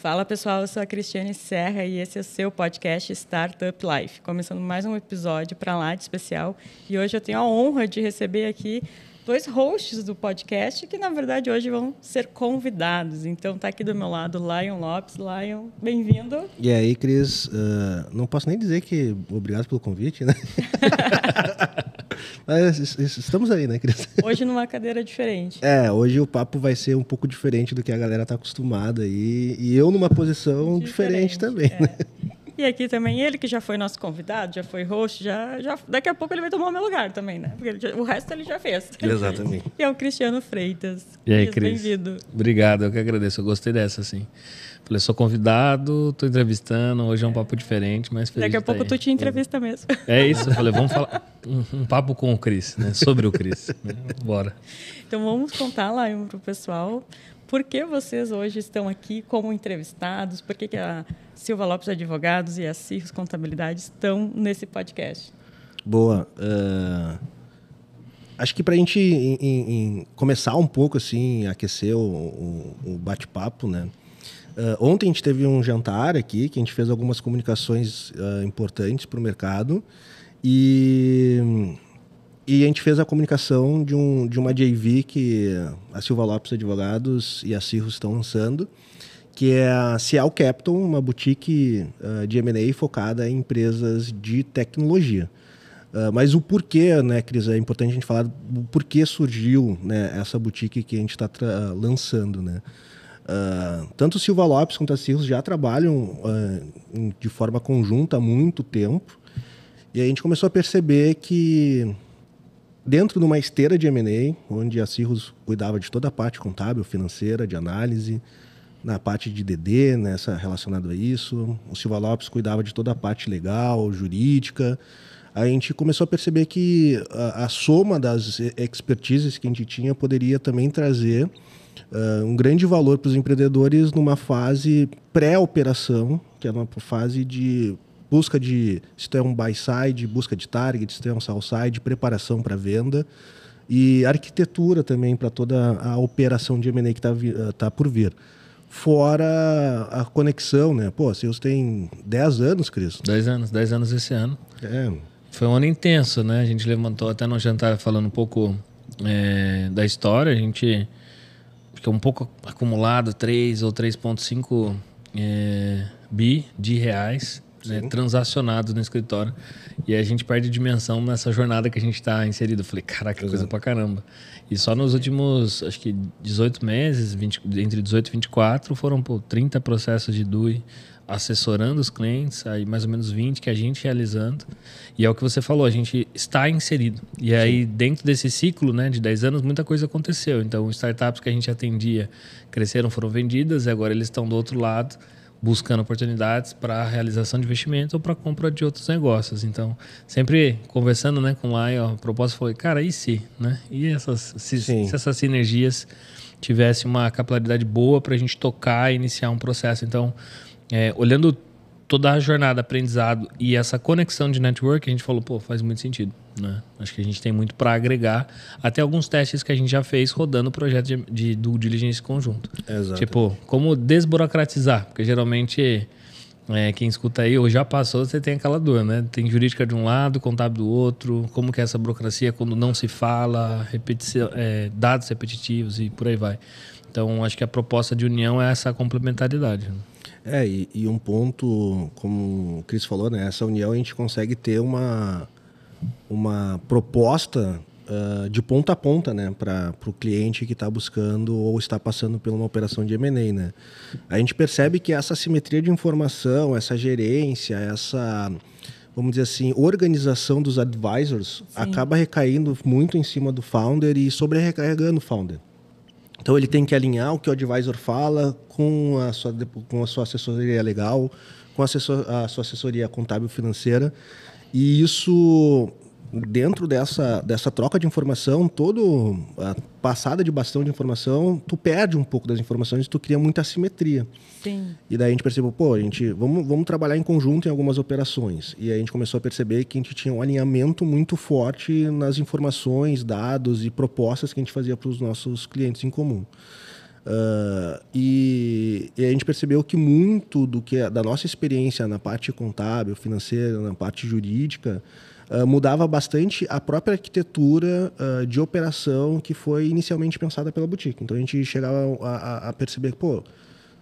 Fala pessoal, eu sou a Cristiane Serra e esse é o seu podcast Startup Life. Começando mais um episódio para lá de especial e hoje eu tenho a honra de receber aqui dois hosts do podcast que na verdade hoje vão ser convidados. Então tá aqui do meu lado Lion Lopes, Lion, bem-vindo. E aí, Cris, uh, não posso nem dizer que obrigado pelo convite, né? Mas estamos aí, né, Cris? Hoje numa cadeira diferente. É, hoje o papo vai ser um pouco diferente do que a galera tá acostumada e, e eu numa posição diferente, diferente também, é. né? E aqui também ele, que já foi nosso convidado, já foi host, já, já, daqui a pouco ele vai tomar o meu lugar também, né? Porque já, o resto ele já fez. Exatamente. E é o Cristiano Freitas. E aí, Cris? Bem-vindo. Obrigado, eu que agradeço. Eu gostei dessa, assim. Falei, sou convidado, tô entrevistando, hoje é um papo diferente, mas feliz Daqui a pouco tá tu te é. entrevista mesmo. É isso, eu falei, vamos falar um, um papo com o Cris, né? Sobre o Cris. Né, bora. Então vamos contar lá para o pessoal por que vocês hoje estão aqui como entrevistados, por que, que a Silva Lopes Advogados e a Cirros Contabilidade estão nesse podcast. Boa. Uh, acho que para a gente em, em, começar um pouco, assim, aquecer o, o, o bate-papo, né? Uh, ontem a gente teve um jantar aqui, que a gente fez algumas comunicações uh, importantes para o mercado. E, e a gente fez a comunicação de, um, de uma JV que a Silva Lopes Advogados e a Cirrus estão lançando, que é a Cial Capital, uma boutique uh, de M&A focada em empresas de tecnologia. Uh, mas o porquê, né, Cris, é importante a gente falar do porquê surgiu né, essa boutique que a gente está lançando, né? Ah, tanto o Silva Lopes quanto a Cirrus já trabalham uh, de forma conjunta há muito tempo. E a gente começou a perceber que dentro de uma esteira de M&A, onde a Cirrus cuidava de toda a parte contábil, financeira, de análise, na parte de DD, nessa relacionada a isso, o Silva Lopes cuidava de toda a parte legal, jurídica. A gente começou a perceber que a, a soma das expertises que a gente tinha poderia também trazer ah, um grande valor para os empreendedores numa fase pré-operação, que é uma fase de busca de se tu é um buy side, busca de target, se tu é um sell side, preparação para venda e arquitetura também para toda a operação de M&A que está ah, tá por vir. Fora a conexão, né? Pô, Seus tem 10 anos, Cris. 10 anos, 10 anos esse ano. É. Foi um ano intenso, né? A gente levantou até no jantar falando um pouco é, da história. A gente acho que é um pouco acumulado, 3 ou 3,5 é, bi de reais né, transacionados no escritório. E a gente perde dimensão nessa jornada que a gente está inserido. Eu falei, caraca, coisa pra caramba. E só nos últimos, acho que 18 meses, 20, entre 18 e 24, foram pô, 30 processos de DUI assessorando os clientes, aí mais ou menos 20 que a gente realizando. E é o que você falou, a gente está inserido. E aí, dentro desse ciclo né, de 10 anos, muita coisa aconteceu. Então, startups que a gente atendia cresceram, foram vendidas, e agora eles estão do outro lado buscando oportunidades para realização de investimento ou para compra de outros negócios. Então, sempre conversando né, com lá, a proposta foi, cara, e se? Né? E essas, se, se essas sinergias tivesse uma capilaridade boa para a gente tocar e iniciar um processo? Então, é, olhando toda a jornada, aprendizado e essa conexão de network, a gente falou, pô, faz muito sentido, né? Acho que a gente tem muito para agregar, até alguns testes que a gente já fez rodando o projeto de, de do diligência conjunto. Exato. Tipo, como desburocratizar, porque geralmente é, quem escuta aí ou já passou, você tem aquela dor, né? Tem jurídica de um lado, contábil do outro, como que é essa burocracia quando não se fala, é, dados repetitivos e por aí vai. Então, acho que a proposta de união é essa complementaridade. É, e, e, um ponto, como o Cris falou, né? Essa união a gente consegue ter uma, uma proposta uh, de ponta a ponta, né? Para o cliente que está buscando ou está passando por uma operação de M&A, né? A gente percebe que essa simetria de informação, essa gerência, essa vamos dizer assim, organização dos advisors Sim. acaba recaindo muito em cima do founder e sobrecarregando o founder. Então ele tem que alinhar o que o advisor fala com a sua, com a sua assessoria legal, com a, assessor, a sua assessoria contábil financeira. E isso dentro dessa, dessa troca de informação, todo a passada de bastão de informação, tu perde um pouco das informações e tu cria muita assimetria. Sim. E daí a gente percebeu, pô, a gente vamos, vamos trabalhar em conjunto em algumas operações. E aí a gente começou a perceber que a gente tinha um alinhamento muito forte nas informações, dados e propostas que a gente fazia para os nossos clientes em comum. Uh, e, e, a gente percebeu que muito do que é, da nossa experiência na parte contábil, financeira, na parte jurídica, ah, mudava bastante a própria arquitetura uh, de operação que foi inicialmente pensada pela boutique. Então a gente chegava a, a, a perceber, pô,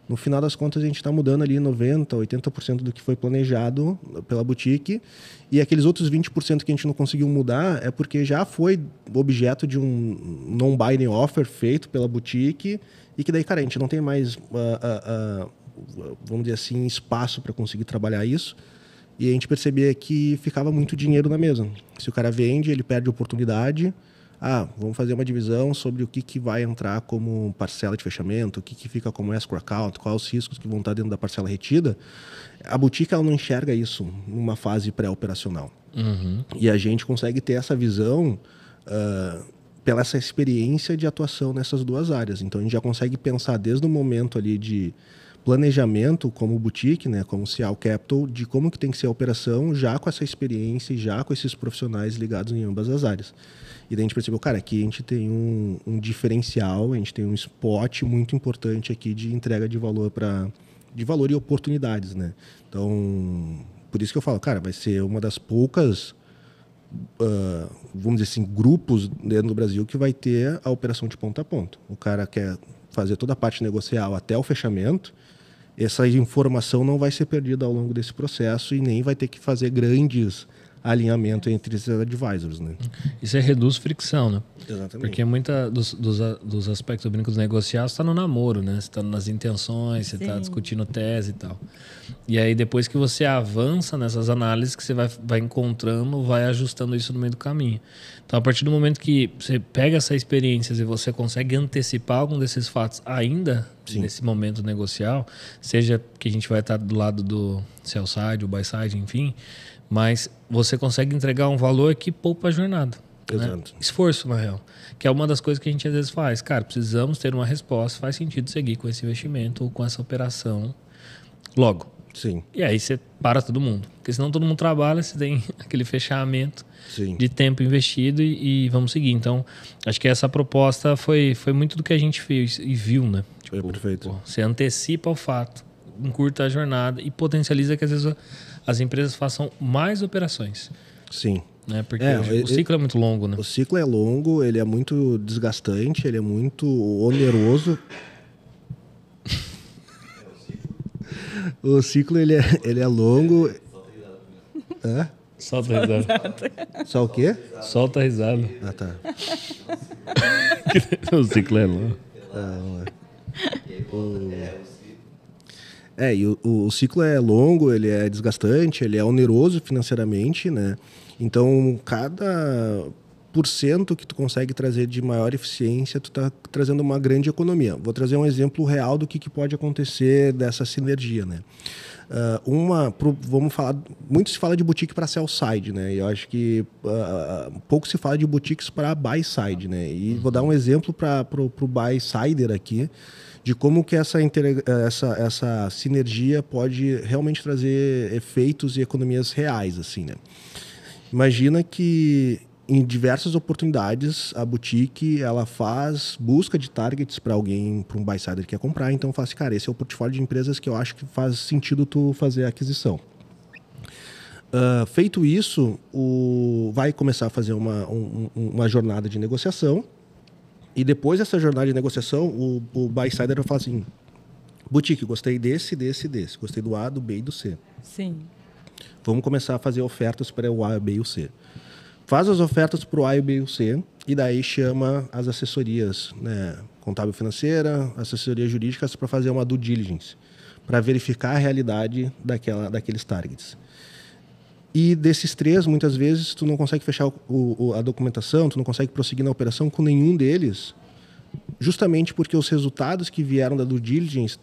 no final das contas a gente está mudando ali 90%, 80% do que foi planejado pela boutique e aqueles outros 20% que a gente não conseguiu mudar é porque já foi objeto de um non-binding offer feito pela boutique e que daí, cara, a gente não tem mais, uh, vamos dizer assim, espaço para conseguir trabalhar isso. E a gente percebia que ficava muito dinheiro na mesa. Se o cara vende, ele perde oportunidade. Ah, vamos fazer uma divisão sobre o que, que vai entrar como parcela de fechamento, o que, que fica como escrow account, quais os riscos que vão estar dentro da parcela retida. A boutique ela não enxerga isso numa fase pré-operacional. Uhum. E a gente consegue ter essa visão uh, pela essa experiência de atuação nessas duas áreas. Então a gente já consegue pensar desde o momento ali de planejamento como boutique, né, como Cial Capital, de como que tem que ser a operação já com essa experiência e já com esses profissionais ligados em ambas as áreas. E daí a gente percebeu, cara, aqui a gente tem um, um diferencial, a gente tem um spot muito importante aqui de entrega de valor para de valor e oportunidades, né? Então, por isso que eu falo, cara, vai ser uma das poucas Uh, vamos dizer assim, grupos dentro do Brasil que vai ter a operação de ponta a ponta. O cara quer fazer toda a parte negocial até o fechamento essa informação não vai ser perdida ao longo desse processo e nem vai ter que fazer grandes alinhamento entre esses advisors, né? Isso é reduz fricção, né? Exatamente. Porque muita dos, dos, dos aspectos bíblicos negociados está no namoro, né? Você está nas intenções, você está discutindo tese e tal. E aí depois que você avança nessas análises que você vai, vai encontrando, vai ajustando isso no meio do caminho. Então a partir do momento que você pega essas experiências e você consegue antecipar algum desses fatos ainda Sim. nesse momento negocial, seja que a gente vai estar do lado do sell side, o buy side, enfim, mas você consegue entregar um valor que poupa a jornada. Né? Exato. Né? Esforço, na real. Que é uma das coisas que a gente às vezes faz. Cara, precisamos ter uma resposta, faz sentido seguir com esse investimento ou com essa operação logo. Sim. E aí você para todo mundo. Porque senão todo mundo trabalha, você tem aquele fechamento Sim. de tempo investido e, e, vamos seguir. Então, acho que essa proposta foi, foi muito do que a gente fez e viu, né? Tipo, é perfeito. Pô, você antecipa o fato encurta a jornada e potencializa que às vezes as empresas façam mais operações. Sim. Né? Porque é, o, ciclo é muito longo, né? O ciclo é longo, ele é muito desgastante, ele é muito oneroso. o ciclo ele é, ele é longo. Hã? Solta a risada. Só o quê? Solta a risada. Ah, tá. o ciclo é longo. Ah, vamos lá. O... É, e o, o ciclo é longo, ele é desgastante, ele é oneroso financeiramente, né? Então, cada por cento que tu consegue trazer de maior eficiência, tu tá trazendo uma grande economia. Vou trazer um exemplo real do que, que pode acontecer dessa sinergia, né? Uh, uma, pro, vamos falar, muito se fala de boutique para sell side, né? E eu acho que uh, pouco se fala de boutiques para buy side, né? E vou dar um exemplo para o buy sider aqui de como que essa, eh, essa, essa sinergia pode realmente trazer efeitos e economias reais, assim, né? Imagina que em diversas oportunidades a boutique ela faz busca de targets para alguém, para um buy side que quer comprar, então faz, assim, cara, esse é o portfólio de empresas que eu acho que faz sentido tu fazer a aquisição. Uh, feito isso, o, vai começar a fazer uma, um, uma jornada de negociação e depois dessa jornada de negociação, o, o buy-sider vai falar assim, boutique, gostei desse, desse, desse. Gostei do A, do B e do C. Sim. Vamos começar a fazer ofertas para o A, o B e o C. Faz as ofertas para o A, o B e o C e daí chama as assessorias né, contábil financeira, assessorias jurídicas para fazer uma due diligence, para verificar a realidade daquela, daqueles targets. E desses três, muitas vezes, tu não consegue fechar o, o, a documentação, tu não consegue prosseguir na operação com nenhum deles, justamente porque os resultados que vieram da due diligence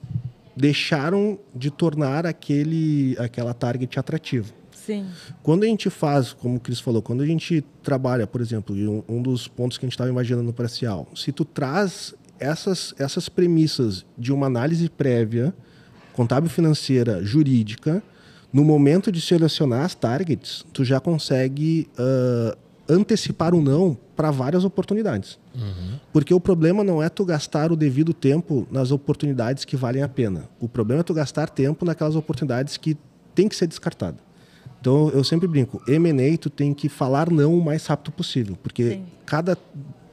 deixaram de tornar aquele, aquela target atrativa. Sim. Quando a gente faz, como o Cris falou, quando a gente trabalha, por exemplo, um, um dos pontos que a gente estava imaginando no parcial se tu traz essas, essas premissas de uma análise prévia, contábil financeira, jurídica, no momento de selecionar as targets, tu já consegue uh, antecipar o um não para várias oportunidades. Uhum. Porque o problema não é tu gastar o devido tempo nas oportunidades que valem a pena. O problema é tu gastar tempo naquelas oportunidades que tem que ser descartada. Então eu sempre brinco, M&A tu tem que falar não o mais rápido possível, porque Sim. cada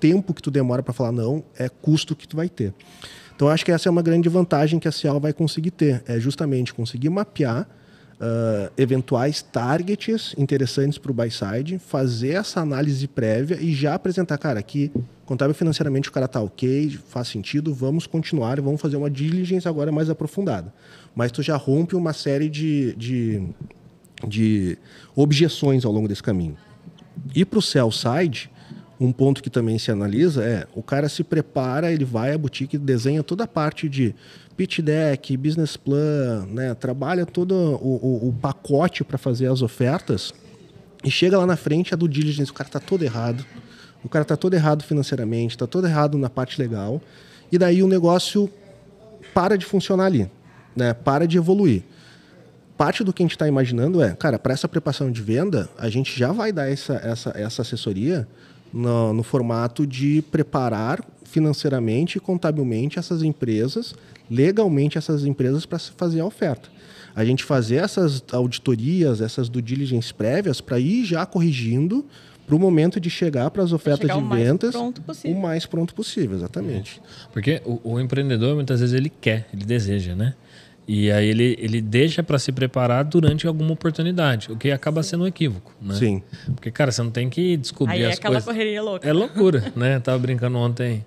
tempo que tu demora para falar não é custo que tu vai ter. Então acho que essa é uma grande vantagem que a Cial vai conseguir ter, é justamente conseguir mapear uh, eventuais targets interessantes para o buy side, fazer essa análise prévia e já apresentar, cara, aqui contábil financeiramente o cara tá ok, faz sentido, vamos continuar, vamos fazer uma diligência agora mais aprofundada. Mas tu já rompe uma série de, de, de objeções ao longo desse caminho. E para o sell side, um ponto que também se analisa é o cara se prepara, ele vai à boutique, desenha toda a parte de pitch deck, business plan, né? trabalha todo o, o, o pacote para fazer as ofertas e chega lá na frente a do diligence, o cara está todo errado, o cara está todo errado financeiramente, está todo errado na parte legal, e daí o negócio para de funcionar ali, né? para de evoluir. Parte do que a gente está imaginando é, cara, para essa preparação de venda, a gente já vai dar essa, essa, essa assessoria no, no formato de preparar financeiramente e contabilmente essas empresas, legalmente essas empresas para se fazer a oferta. A gente fazer essas auditorias, essas due diligence prévias para ir já corrigindo para o momento de chegar para as ofertas de vendas o mais pronto possível, exatamente. É. Porque o, o, empreendedor muitas vezes ele quer, ele deseja, né? E aí ele, ele deixa para se preparar durante alguma oportunidade, o que acaba Sim. sendo um equívoco, né? Sim. Porque cara, você não tem que descobrir aí é as é aquela coisas. correria louca. É loucura, né? Eu tava brincando ontem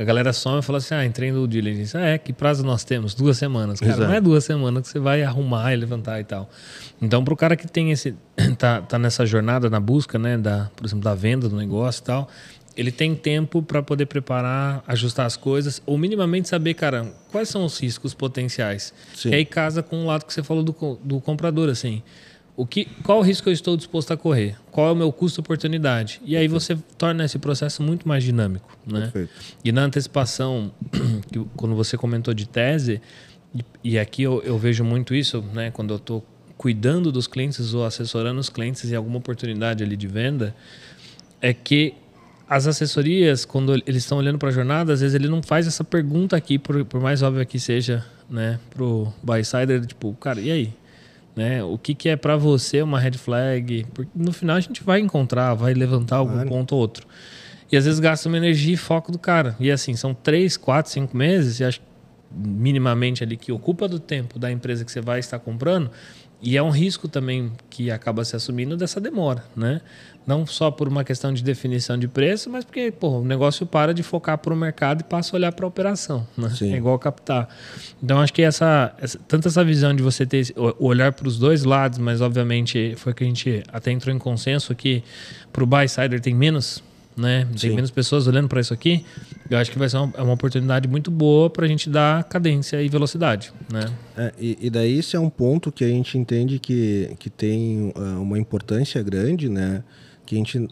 a galera soma e fala assim: ah, entrei no diligence. Ah, é, que prazo nós temos? Duas semanas. Cara, Exato. não é duas semanas que você vai arrumar e levantar e tal. Então, para o cara que tem esse. Tá, tá nessa jornada, na busca, né? Da, por exemplo, da venda do negócio e tal, ele tem tempo para poder preparar, ajustar as coisas, ou minimamente saber, cara, quais são os riscos potenciais. Sim. E aí casa com o lado que você falou do, do comprador, assim o que, qual o risco eu estou disposto a correr? Qual é o meu custo-oportunidade? E aí você torna esse processo muito mais dinâmico, né? E na antecipação, que, quando você comentou de tese, e, e aqui eu, eu, vejo muito isso, né? Quando eu estou cuidando dos clientes ou assessorando os clientes em alguma oportunidade ali de venda, é que as assessorias, quando eles estão olhando para a jornada, às vezes ele não faz essa pergunta aqui, por, por mais óbvio que seja, né? Pro buy-sider, tipo, cara, e aí? né? O que, que é para você uma red flag? Porque no final a gente vai encontrar, vai levantar algum ponto ou outro. E às vezes gasta uma energia e foco do cara. E assim, são três, quatro, cinco meses, e acho minimamente ali que ocupa do tempo da empresa que você vai estar comprando e é um risco também que acaba se assumindo dessa demora, né? Não só por uma questão de definição de preço, mas porque pô, o negócio para de focar para o mercado e passa a olhar para a operação. Né? É igual captar. Então, acho que essa, essa, tanto essa visão de você ter o olhar para os dois lados, mas obviamente foi que a gente até entrou em consenso que para o buy-sider tem menos né? Sim. Tem menos pessoas olhando para isso aqui. Eu acho que vai ser uma, é uma oportunidade muito boa para a gente dar cadência e velocidade, né? É, e, e, daí isso é um ponto que a gente entende que, que tem uh, uma importância grande, né? Que a gente uh,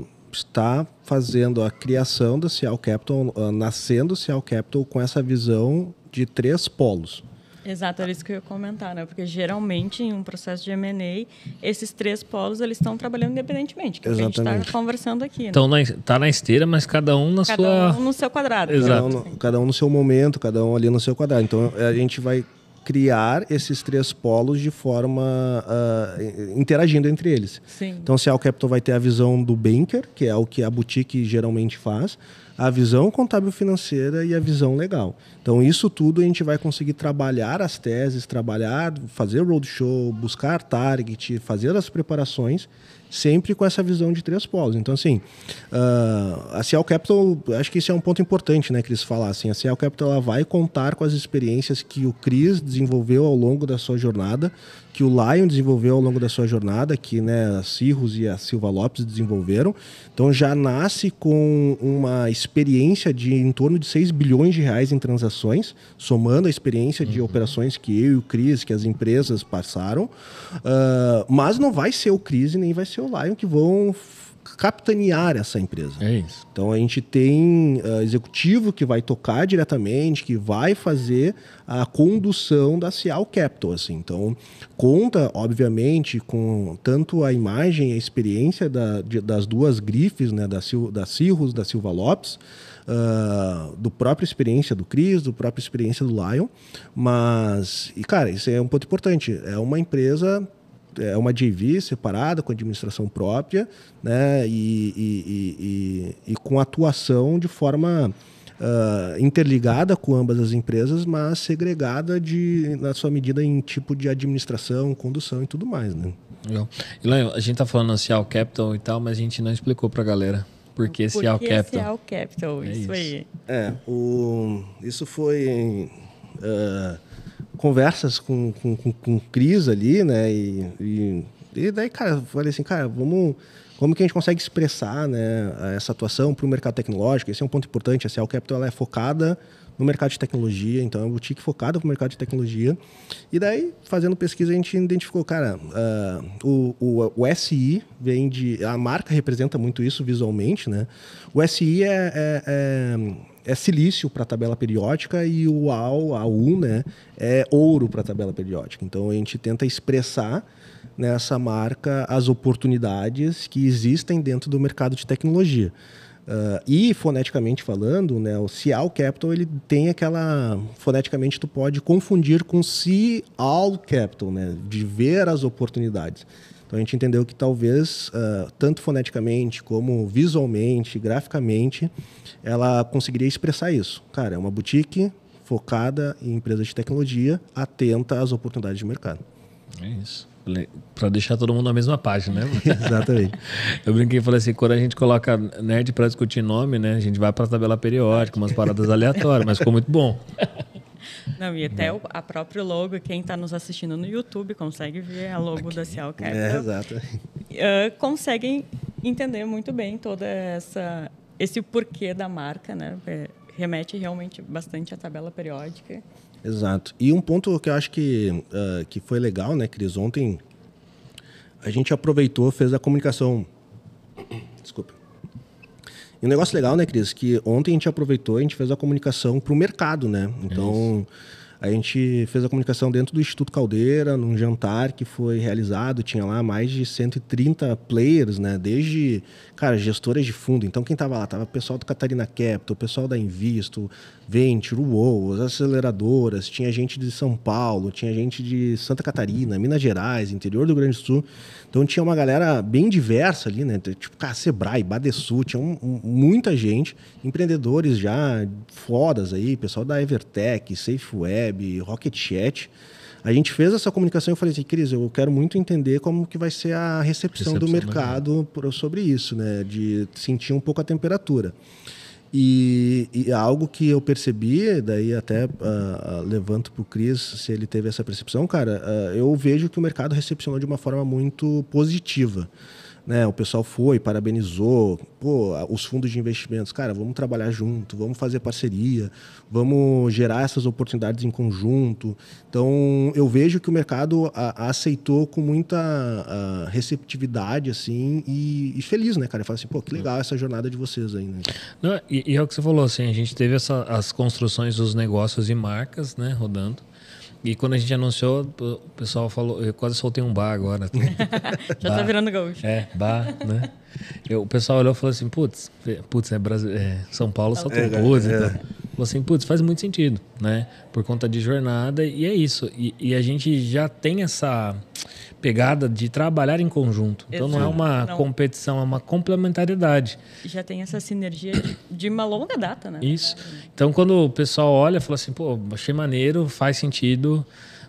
uh, está fazendo a criação da Cial Capital, nascendo Cial Capital com essa visão de três polos. Exato, era isso que eu ia comentar, né? Porque geralmente em um processo de M&A, esses três polos eles estão trabalhando independentemente, que, é que a gente está conversando aqui. Né? Então tá na esteira, mas cada um na cada sua, um no seu quadrado. Exato. Cada um, no, cada um no seu momento, cada um ali no seu quadrado. Então é, a gente vai criar esses três polos de forma uh, interagindo entre eles. Sim. Então, se a Capital vai ter a visão do banker, que é o que a boutique geralmente faz, a visão contábil financeira e a visão legal. Então, isso tudo a gente vai conseguir trabalhar as teses, trabalhar, fazer roadshow, buscar target, fazer as preparações sempre com essa visão de três polos. Então, assim, uh, a Ciel Capital, acho que esse é um ponto importante, né, eles falar assim, a Ciel Capital ela vai contar com as experiências que o Cris desenvolveu ao longo da sua jornada, que o Lion desenvolveu ao longo da sua jornada, que né, a Cirrus e a Silva Lopes desenvolveram. Então, já nasce com uma experiência de em torno de 6 bilhões de reais em transações, somando a experiência uhum. de operações que eu e o Cris, que as empresas passaram, uh, mas não vai ser o Cris nem vai ser seu Lion que vão capitanear essa empresa. É isso. Então a gente tem uh, executivo que vai tocar diretamente, que vai fazer a condução da Cial Capital. Assim. Então conta, obviamente, com tanto a imagem, a experiência da, de, das duas grifes, né, da, Sil, da Cirrus, da Silva Lopes, uh, do própria experiência do Cris, do própria experiência do Lion. Mas, e cara, isso é um ponto importante. É uma empresa é uma JV separada, com administração própria, né? E, e, e, e com atuação de forma uh, interligada com ambas as empresas, mas segregada de, na sua medida em tipo de administração, condução e tudo mais, né? Legal. Ilan, a gente tá falando assim, All Capital e tal, mas a gente não explicou a galera porque esse é Capital. Esse é o Capital, isso, aí. É, o, isso foi. Uh, conversas com, com, com, com o Cris ali, né? E, e, e, daí, cara, eu falei assim, cara, vamos. Como que a gente consegue expressar né, essa atuação para o mercado tecnológico? Esse é um ponto importante. A Cell Capital é focada no mercado de tecnologia, então é uma boutique focada para o mercado de tecnologia. E daí, fazendo pesquisa, a gente identificou, cara, uh, o, o, o, SI vem de. A marca representa muito isso visualmente, né? O SI é, é, é é silício para tabela periódica e o AU, AU né, é ouro para tabela periódica. Então a gente tenta expressar nessa marca as oportunidades que existem dentro do mercado de tecnologia. Uh, e foneticamente falando, né, o Cial Capital ele tem aquela. Foneticamente tu pode confundir com Cial Capital, né, de ver as oportunidades. Então a gente entendeu que talvez, uh, tanto foneticamente como visualmente, graficamente, ela conseguiria expressar isso. Cara, é uma boutique focada em empresas de tecnologia, atenta às oportunidades de mercado. É isso. Para deixar todo mundo na mesma página, né? Exatamente. Eu brinquei e falei assim: quando a gente coloca nerd para discutir nome, né? A gente vai para a tabela periódica, umas paradas aleatórias, mas ficou muito bom. Não, e até uhum. o a próprio logo, quem está nos assistindo no YouTube consegue ver a logo okay. da Cial é, Capital. É, exato. Uh, conseguem entender muito bem toda essa esse porquê da marca, né? Remete realmente bastante à tabela periódica. Exato. E um ponto que eu acho que, uh, que foi legal, né, Cris? Ontem a gente aproveitou, fez a comunicação. Desculpa. E um negócio legal, né, Cris, que ontem a gente aproveitou, a gente fez a comunicação para o mercado, né? Então, a gente fez a comunicação dentro do Instituto Caldeira, num jantar que foi realizado, tinha lá mais de 130 players, né? Desde, cara, gestoras de fundo. Então quem estava lá? Tava o pessoal do Catarina Capital, o pessoal da Invisto, Venture, UOL, as aceleradoras, tinha gente de São Paulo, tinha gente de Santa Catarina, Minas Gerais, interior do Grande Sul. Então tinha uma galera bem diversa ali, né? Tipo, cara, Sebrae, Badesu, tinha um, um, muita gente, empreendedores já fodas aí, pessoal da Evertech, Safeway, Web, Rocket Chat. A gente fez essa comunicação e eu falei assim, Cris, eu quero muito entender como que vai ser a recepção, recepção do né? mercado sobre isso, né? De sentir um pouco a temperatura. E, e algo que eu percebi, daí até uh, levanto para o Cris se ele teve essa percepção, cara, uh, eu vejo que o mercado recepcionou de uma forma muito positiva. Né, o pessoal foi, parabenizou, pô, os fundos de investimentos, cara, vamos trabalhar junto, vamos fazer parceria, vamos gerar essas oportunidades em conjunto. Então, eu vejo que o mercado a, a aceitou com muita a, receptividade, assim, e, e, feliz, né, cara? Fala assim, pô, que legal essa jornada de vocês aí, né? Não, e, e, é o que você falou, assim, a gente teve essa, as construções dos negócios e marcas, né, rodando. E quando a gente anunciou, o pessoal falou, eu quase soltei um bar agora. Tá? Já tá bar. tá virando gaúcho. É, bar, né? Eu, o pessoal olhou e falou assim, putz, putz, é, Brasil, é São Paulo tá só tem duas. É, é. Então. Falou assim, putz, faz muito sentido, né? Por conta de jornada, e é isso. E, e a gente já tem essa pegada de trabalhar em conjunto. Então Exato. não é uma não. competição, é uma complementariedade. Já tem essa sinergia de, de uma longa data, né? Isso. Então quando o pessoal olha, fala assim, pô, achei maneiro, faz sentido,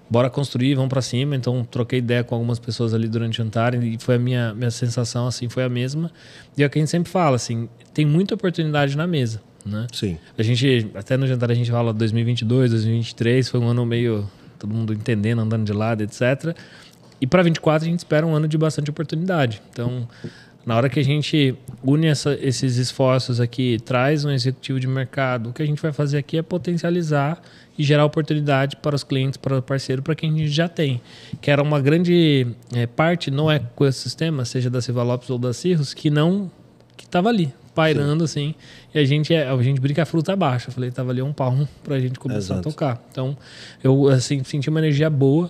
bora construir, vamos para cima. Então troquei ideia com algumas pessoas ali durante o jantar e foi a minha minha sensação assim, foi a mesma. E é o que a gente sempre fala, assim, tem muita oportunidade na mesa. Né? Sim. A gente, até no jantar a gente fala 2022, 2023, foi um ano meio todo mundo entendendo, andando de lado, etc. E para 24 a gente espera um ano de bastante oportunidade. Então, na hora que a gente une essa, esses esforços aqui, traz um executivo de mercado, o que a gente vai fazer aqui é potencializar e gerar oportunidade para os clientes, para o parceiro, para quem a gente já tem. Que era uma grande eh, é, parte esse sistema, seja da Lopes ou da Cirrus, que não que estava ali pairando, Sim. assim. E a gente, é, a gente brinca a fruta abaixo. Eu falei, tava ali um palmo pra gente começar Exato. a tocar. Então, eu assim, senti uma energia boa.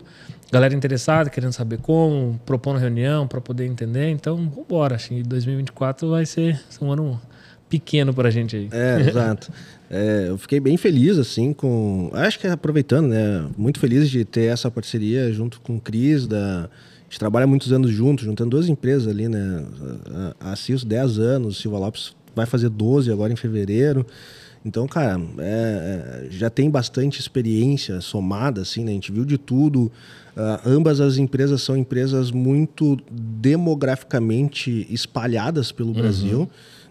Galera interessada, querendo saber como, propondo reunião para poder entender. Então, vambora. Acho que 2024 vai ser um ano pequeno para a gente aí. É, exato. É, eu fiquei bem feliz, assim, com. Acho que aproveitando, né? Muito feliz de ter essa parceria junto com o Cris, da, a gente trabalha muitos anos juntos, juntando duas empresas ali, né? A CIS 10 anos, Silva Lopes vai fazer 12 agora em fevereiro. Então, cara, é, é, já tem bastante experiência somada, assim, né? A gente viu de tudo. Uh, ambas as empresas são empresas muito demograficamente espalhadas pelo uhum. Brasil.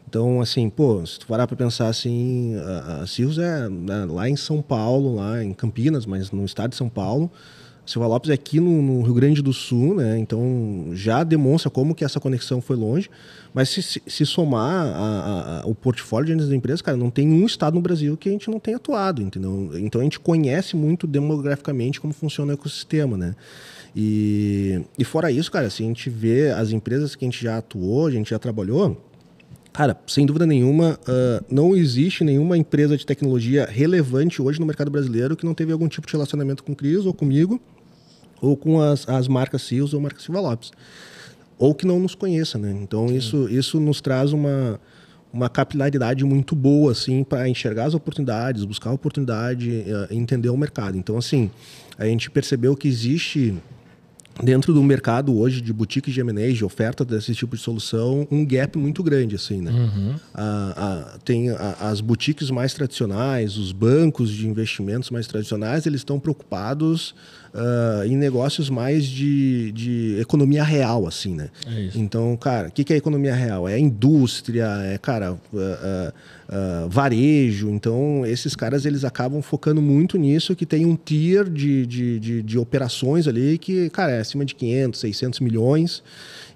Então, assim, pô, se tu parar para pensar assim, a, a Cirrus é, é lá em São Paulo, lá em Campinas, mas no estado de São Paulo. Silva Lopes é aqui no, no, Rio Grande do Sul, né? Então já demonstra como que essa conexão foi longe. Mas se, se, se somar a, a, o portfólio de grandes empresas, cara, não tem um estado no Brasil que a gente não tenha atuado, entendeu? Então a gente conhece muito demograficamente como funciona o ecossistema, né? E, e fora isso, cara, se a gente vê as empresas que a gente já atuou, a gente já trabalhou, Cara, sem dúvida nenhuma, uh, não existe nenhuma empresa de tecnologia relevante hoje no mercado brasileiro que não teve algum tipo de relacionamento com o Cris ou comigo ou com as, as marcas Sios ou marca Silva Lopes. Ou que não nos conheça, né? Então isso, isso nos traz uma, uma capilaridade muito boa, assim, para enxergar as oportunidades, buscar a oportunidade, eh, entender o mercado. Então, assim, a gente percebeu que existe dentro do mercado hoje de boutique de M&A, de oferta desse tipo de solução, um gap muito grande, assim, né? Uhum. A, a, tem a, as boutiques mais tradicionais, os bancos de investimentos mais tradicionais, eles estão preocupados uh, em negócios mais de, de economia real, assim, né? É então, cara, o que, que, é economia real? É indústria, é, cara, uh, uh, varejo. Então, esses caras, eles acabam focando muito nisso, que tem um tier de, de, de, de operações ali que, cara, é acima de 500, 600 milhões.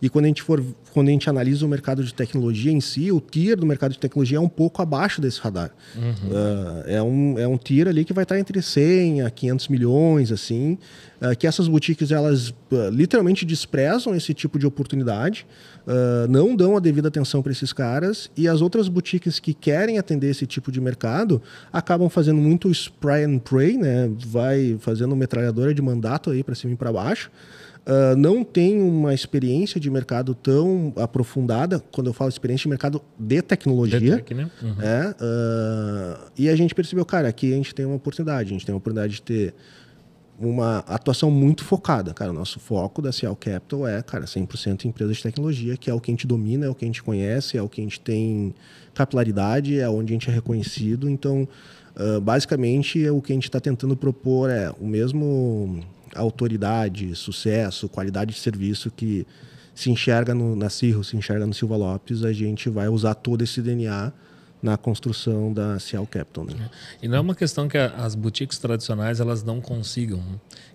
E quando a gente for, quando a gente analisa o mercado de tecnologia em si, o tier do mercado de tecnologia é um pouco abaixo desse radar. Uhum. Uh, é, um, é um tier ali que vai estar entre 100 a 500 milhões, assim, uh, que essas boutiques elas uh, literalmente desprezam esse tipo de oportunidade, não dão a devida atenção para esses caras e as outras boutiques que querem atender esse tipo de mercado acabam fazendo muito spray and pray, né? Vai fazendo metralhadora de mandato aí para cima e para baixo uh, não tem uma experiência de mercado tão aprofundada, quando eu falo experiência de mercado de tecnologia. De tech, né? Uhum. É, uh, e a gente percebeu, cara, aqui a gente tem uma oportunidade, a gente tem uma oportunidade de ter uma atuação muito focada, cara. O nosso foco da Cial Capital é, cara, 100% empresa de tecnologia, que é o que a gente domina, é o que a gente conhece, é o que a gente tem capilaridade, é onde a gente é reconhecido. Então, uh, basicamente, o que a gente está tentando propor é o mesmo autoridade, sucesso, qualidade de serviço que se enxerga no, na Cirro, se enxerga no Silva Lopes, a gente vai usar todo esse DNA na construção da Cial Capital. Né? E não é uma questão que as boutiques tradicionais elas não consigam, né?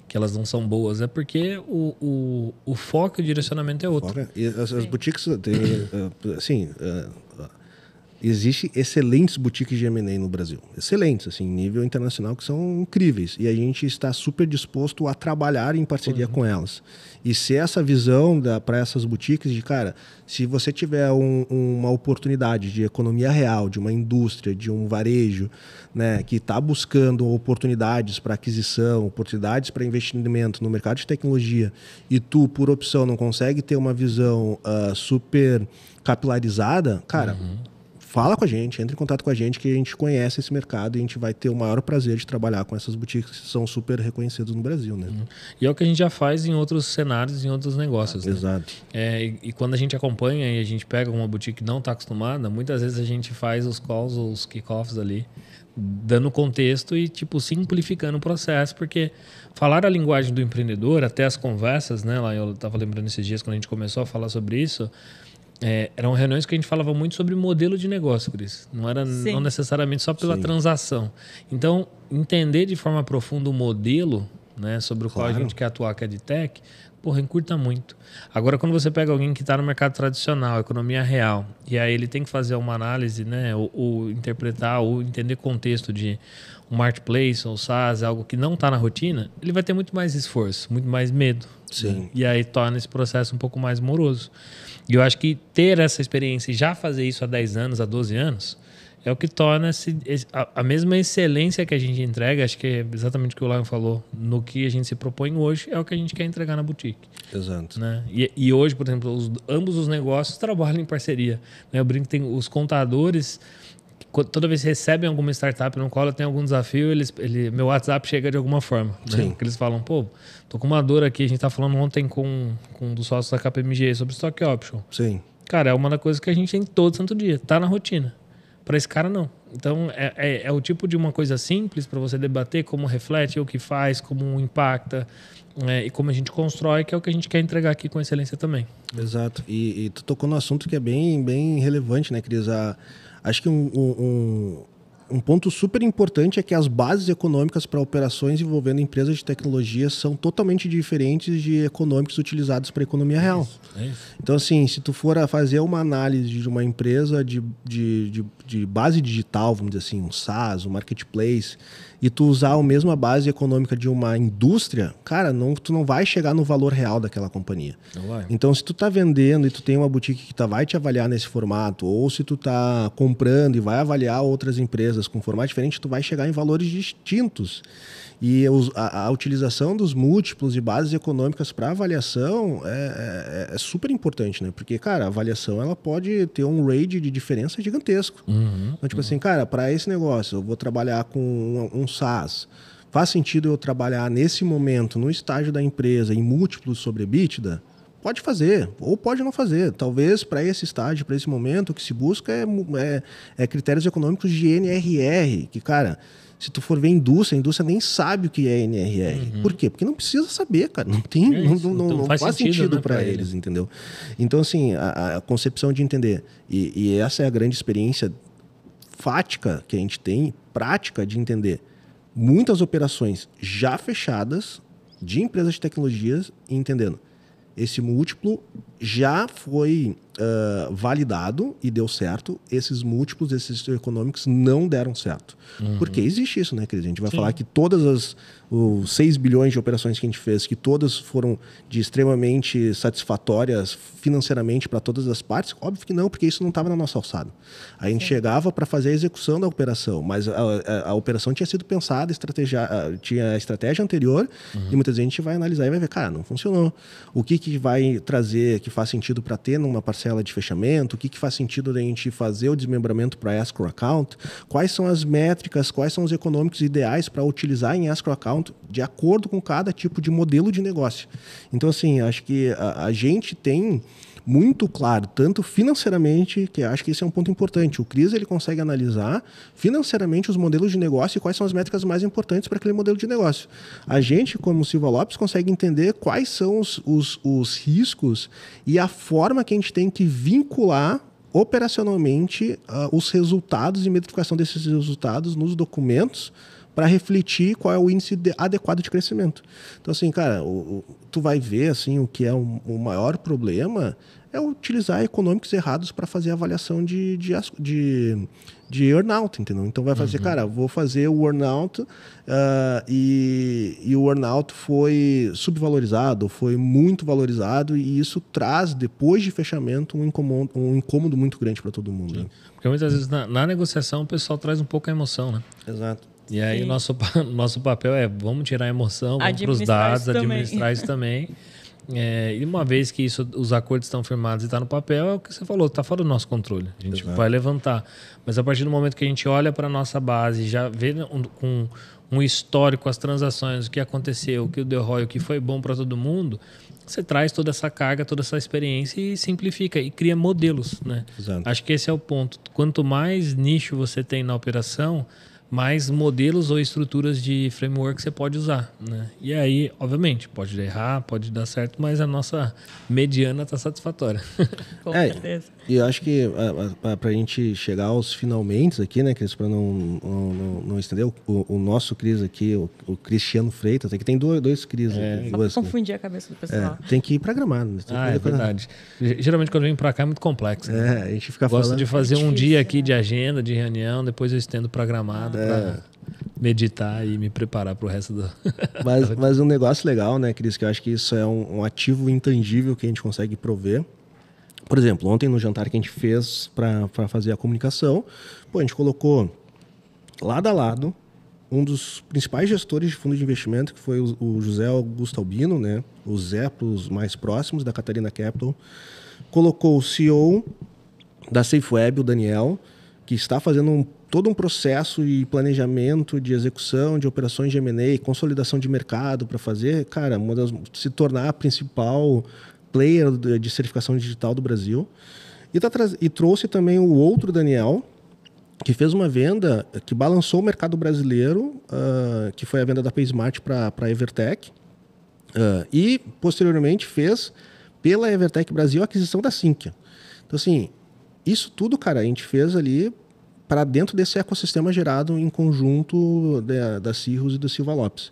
que elas não são boas, é porque o, o, o foco e o direcionamento é outro. Foca, é- as, as boutiques, eh, eh, assim, eh, existe excelentes boutiques de M&A no Brasil, excelentes assim, nível internacional que são incríveis e a gente está super disposto a trabalhar em parceria uhum. com elas. E se essa visão para essas boutiques de cara, se você tiver um, uma oportunidade de economia real, de uma indústria, de um varejo, né, que está buscando oportunidades para aquisição, oportunidades para investimento no mercado de tecnologia e tu por opção não consegue ter uma visão uh, super capilarizada, cara, uhum fala com a gente, entre em contato com a gente, que a gente conhece esse mercado e a gente vai ter o maior prazer de trabalhar com essas boutiques que são super reconhecidas no Brasil, né? Uhum. E é o que a gente já faz em outros cenários, em outros negócios. Ah, né? Exato. É, e, e, quando a gente acompanha e a gente pega uma boutique que não está acostumada, muitas vezes a gente faz os calls os kickoffs ali, dando contexto e tipo simplificando o processo, porque falar a linguagem do empreendedor, até as conversas, né? Lá eu estava lembrando esses dias quando a gente começou a falar sobre isso é, eram reuniões que a gente falava muito sobre modelo de negócio, Cris. Não era Sim. não necessariamente só pela Sim. transação. Então, entender de forma profunda o modelo né, sobre o claro. qual a gente quer atuar, que é de tech, porra, encurta muito. Agora, quando você pega alguém que está no mercado tradicional, economia real, e aí ele tem que fazer uma análise, né, ou, ou interpretar, ou entender contexto de um marketplace ou um SaaS, algo que não está na rotina, ele vai ter muito mais esforço, muito mais medo. Sim. E aí torna esse processo um pouco mais moroso. E eu acho que ter essa experiência e já fazer isso há 10 anos, há 12 anos, é o que torna esse, a, a, mesma excelência que a gente entrega, acho que é exatamente o que o Lion falou, no que a gente se propõe hoje, é o que a gente quer entregar na boutique. Exato. Né? E, e hoje, por exemplo, os, ambos os negócios trabalham em parceria. Né? Eu brinco que tem os contadores toda vez que recebem alguma startup no colo, tem algum desafio, eles, ele, meu WhatsApp chega de alguma forma. Né? Porque eles falam, pô, tô com uma dor aqui. A gente tá falando ontem com, com um dos sócios da KPMG sobre stock option. Sim. Cara, é uma das coisas que a gente tem todo santo dia. Tá na rotina. Para esse cara, não. Então, é, é, é, o tipo de uma coisa simples para você debater como reflete, o que faz, como impacta é, e como a gente constrói, que é o que a gente quer entregar aqui com excelência também. Exato. E, e tu tocou num assunto que é bem, bem relevante, né, Cris? A, Acho que um, um, um ponto super importante é que as bases econômicas para operações envolvendo empresas de tecnologia são totalmente diferentes de econômicos utilizados para a economia é real. Isso, é isso. Então, assim, se tu for fazer uma análise de uma empresa de, de, de, de base digital, vamos dizer assim, um SaaS, um marketplace, e tu usar a mesma base econômica de uma indústria, cara, não, tu não vai chegar no valor real daquela companhia. Então, se tu tá vendendo e tu tem uma boutique que tá, vai te avaliar nesse formato, ou se tu tá comprando e vai avaliar outras empresas com formato diferente, tu vai chegar em valores distintos. E a, a, utilização dos múltiplos e bases econômicas para avaliação é, é, é, é, super importante, né? Porque, cara, a avaliação ela pode ter um range de diferença gigantesco. Uhum, então, tipo uhum. assim, cara, para esse negócio, eu vou trabalhar com um, um SaaS faz sentido eu trabalhar nesse momento, no estágio da empresa, em múltiplos sobre EBITDA? Pode fazer, ou pode não fazer. Talvez para esse estágio, para esse momento, o que se busca é, é, é critérios econômicos de NRR, que, cara, se tu for ver a indústria, a indústria nem sabe o que é NRR. Uhum. Por quê? Porque não precisa saber, cara. Não tem, é não, não, então, não, faz, faz sentido, sentido né, para eles, ele. entendeu? Então, assim, a, a concepção de entender. E, e, essa é a grande experiência fática que a gente tem, prática de entender muitas operações já fechadas de empresas de tecnologias e entendendo. Esse múltiplo já foi uh, validado e deu certo. Esses múltiplos, esses econômicos não deram certo. Uhum. Porque existe isso, né, Cris? A gente vai Sim. falar que todas as os 6 bilhões de operações que a gente fez, que todas foram de extremamente satisfatórias financeiramente para todas as partes, óbvio que não, porque isso não estava na nossa alçada. A gente Sim. chegava para fazer a execução da operação, mas a, a, a operação tinha sido pensada, estratégia, tinha a estratégia anterior, uhum. e muitas vezes a gente vai analisar e vai ver, cara, não funcionou. O que, que vai trazer que faz sentido para ter numa parcela de fechamento, o que, que faz sentido da gente fazer o desmembramento para escrow account, quais são as métricas, quais são os econômicos ideais para utilizar em escrow account de acordo com cada tipo de modelo de negócio. Então, assim, acho que a, a gente tem muito claro, tanto financeiramente, que acho que esse é um ponto importante. O Cris ele consegue analisar financeiramente os modelos de negócio e quais são as métricas mais importantes para aquele modelo de negócio. A gente, como Silva Lopes, consegue entender quais são os, os, os riscos e a forma que a gente tem que vincular operacionalmente uh, os resultados e metrificação desses resultados nos documentos para refletir qual é o índice de, adequado de crescimento. Então, assim, cara, o, o, tu vai ver assim o que é o maior problema é utilizar econômicos errados para fazer avaliação de, de, de, de earnout, entendeu? Então vai fazer, uhum. cara, vou fazer o earnout uh, e, e o earnout foi subvalorizado, foi muito valorizado e isso traz, depois de fechamento, um incômodo, um incômodo muito grande para todo mundo. Né? Porque muitas vezes na, na, negociação o pessoal traz um pouco a emoção, né? Exato. E aí nosso, nosso papel é vamos tirar a emoção, vamos para os dados, administrar isso também. É, e uma vez que isso, os acordos estão firmados e está no papel, é o que você falou, está fora do nosso controle. A gente Exato. vai levantar. Mas a partir do momento que a gente olha para a nossa base, já vê um, com um histórico, as transações, o que aconteceu, o que deu ROI, o que foi bom para todo mundo, você traz toda essa carga, toda essa experiência e simplifica e cria modelos. Né? Exato. Acho que esse é o ponto. Quanto mais nicho você tem na operação, mais modelos ou estruturas de framework você pode usar, né? E aí, obviamente, pode errar, pode dar certo, mas a nossa mediana está satisfatória. Com é, certeza. E eu acho que para a gente chegar aos finalmente aqui, né, Cris, para não, não, não, estender, o, o, nosso Cris aqui, o, o Cristiano Freitas, aqui é tem dois, dois Cris. É, aqui, duas, né? confundir né? a cabeça do é, pessoal. É, tem que ir para Gramado. Né? Ah, é verdade. Geralmente quando vem para cá é muito complexo. Né? É, a gente fica Gosto falando... Gosto de fazer é difícil, um dia aqui né? de agenda, de reunião, depois eu estendo para Gramado, para é. meditar e me preparar para o resto do... mas, mas um negócio legal, né, Cris, que eu acho que isso é um, um ativo intangível que a gente consegue prover, por exemplo, ontem no jantar que a gente fez para fazer a comunicação, pô, a gente colocou lado a lado um dos principais gestores de fundo de investimento, que foi o, José Augusto Albino, né? o Zé para os mais próximos, da Catarina Capital, colocou o CEO da SafeWeb, o Daniel, que está fazendo um, todo um processo e planejamento de execução de operações de M&A, consolidação de mercado para fazer, cara, uma das, se tornar a principal player de certificação digital do Brasil. E, tá, e trouxe também o outro Daniel, que fez uma venda que balançou o mercado brasileiro, uh, que foi a venda da Paysmart para a Evertech. Ah, uh, e, posteriormente, fez pela Evertech Brasil a aquisição da Sinqia. Então, assim, isso tudo, cara, a gente fez ali para dentro desse ecossistema gerado em conjunto da Cirrus e do Silva Lopes.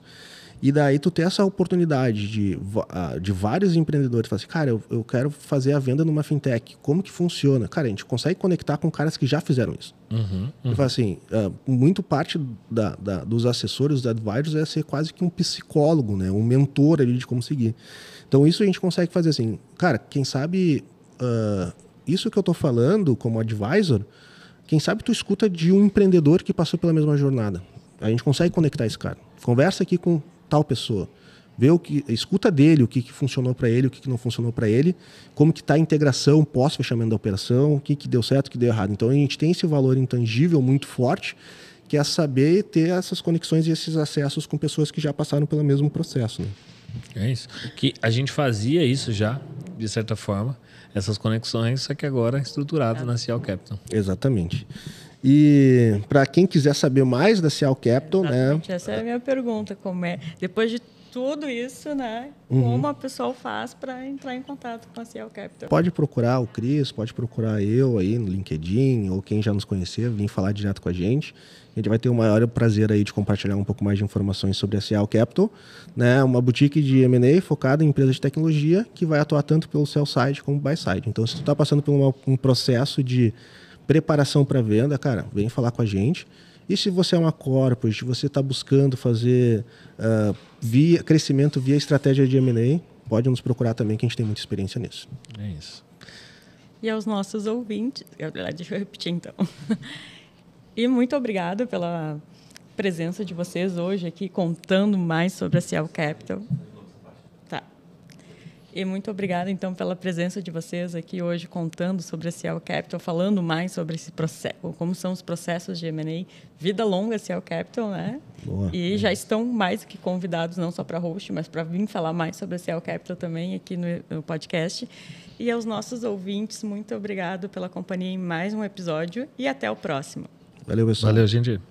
E daí tu tem essa oportunidade de, ah, de vários empreendedores falar assim, cara, eu, eu quero fazer a venda numa fintech, como que funciona? Cara, a gente consegue conectar com caras que já fizeram isso. Uhum, uhum. assim, ah, muito parte da, da, dos assessores, dos advisors, é ser quase que um psicólogo, né? Um mentor ali de como seguir. Então isso a gente consegue fazer assim, cara, quem sabe uh, isso que eu tô falando como advisor, quem sabe tu escuta de um empreendedor que passou pela mesma jornada. A gente consegue conectar esse cara. Conversa aqui com tal pessoa. Vê o que, escuta dele o que, que funcionou para ele, o que, que não funcionou para ele, como que está a integração pós fechamento da operação, o que, que deu certo, o que deu errado. Então a gente tem esse valor intangível muito forte que é saber ter essas conexões e esses acessos com pessoas que já passaram pelo mesmo processo. Né? É isso. Que a gente fazia isso já, de certa forma, essas conexões, só que agora estruturado é. Tá. na Cial Capital. Exatamente. E para quem quiser saber mais da Cial Capital, é, né? Essa é a minha pergunta, como é? Depois de tudo isso, né? Uhum. Como a pessoa faz para entrar em contato com a Ciel Capital? Pode procurar o Cris, pode procurar eu aí no LinkedIn ou quem já nos conhecer, vir falar direto com a gente. A gente vai ter o maior prazer aí de compartilhar um pouco mais de informações sobre a Ciel Capital, né? Uma boutique de M&A focada em empresas de tecnologia que vai atuar tanto pelo sell side como buy side. Então, se tu está passando por um processo de preparação para venda, cara, vem falar com a gente. E se você é uma corporate, você está buscando fazer uh, via, crescimento via estratégia de M&A, pode nos procurar também, que a gente tem muita experiência nisso. É isso. E aos nossos ouvintes, ah, deixa eu repetir então. E muito obrigada pela presença de vocês hoje aqui, contando mais sobre a Ciel Capital. E muito obrigada, então, pela presença de vocês aqui hoje, contando sobre a Ciel Capital, falando mais sobre esse processo, como são os processos de M&A. Vida longa Ciel Capital, né? Boa. E já estão mais que convidados, não só para host, mas para vir falar mais sobre a Ciel Capital também aqui no, no podcast. E aos nossos ouvintes, muito obrigado pela companhia em mais um episódio e até o próximo. Valeu, pessoal. Valeu, gente.